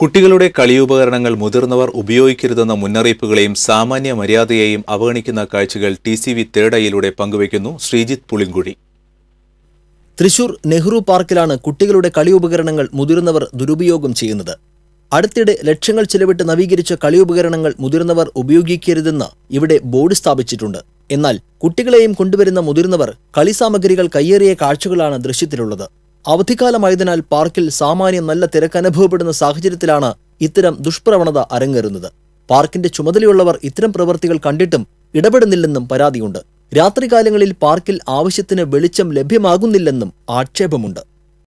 കുട്ടികളുടെ കളിയുപകരണങ്ങൾ മുതിർന്നവർ ഉപയോഗിക്കരുതെന്ന മുന്നറിയിപ്പുകളെയും സാമാന്യ മര്യാദയെയും അവഗണിക്കുന്ന കാഴ്ചകൾ ടി സി വി തേടയിലൂടെ പങ്കുവയ്ക്കുന്നു ശ്രീജിത്ത് പുളിങ്കുഴി തൃശൂർ നെഹ്റു പാർക്കിലാണ് കുട്ടികളുടെ കളിയുപകരണങ്ങൾ മുതിർന്നവർ ദുരുപയോഗം ചെയ്യുന്നത് അടുത്തിടെ ലക്ഷങ്ങൾ ചിലവിട്ട് നവീകരിച്ച കളിയുപകരണങ്ങൾ മുതിർന്നവർ ഉപയോഗിക്കരുതെന്ന് ഇവിടെ ബോർഡ് സ്ഥാപിച്ചിട്ടുണ്ട് എന്നാൽ കുട്ടികളെയും കൊണ്ടുവരുന്ന മുതിർന്നവർ കളി സാമഗ്രികൾ കയ്യേറിയ കാഴ്ചകളാണ് ദൃശ്യത്തിലുള്ളത് അവധിക്കാലമായതിനാൽ പാർക്കിൽ സാമാന്യം നല്ല തിരക്ക് അനുഭവപ്പെടുന്ന സാഹചര്യത്തിലാണ് ഇത്തരം ദുഷ്പ്രവണത അരങ്ങേറുന്നത് പാർക്കിന്റെ ചുമതലയുള്ളവർ ഇത്തരം പ്രവൃത്തികൾ കണ്ടിട്ടും ഇടപെടുന്നില്ലെന്നും പരാതിയുണ്ട് രാത്രികാലങ്ങളിൽ പാർക്കിൽ ആവശ്യത്തിന് വെളിച്ചം ലഭ്യമാകുന്നില്ലെന്നും ആക്ഷേപമുണ്ട്